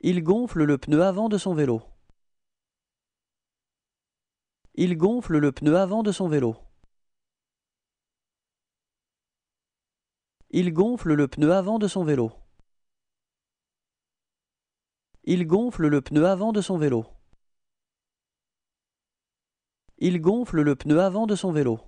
Il gonfle le pneu avant de son vélo. Il gonfle le pneu avant de son vélo. Il gonfle le pneu avant de son vélo. Il gonfle le pneu avant de son vélo. Il gonfle le pneu avant de son vélo.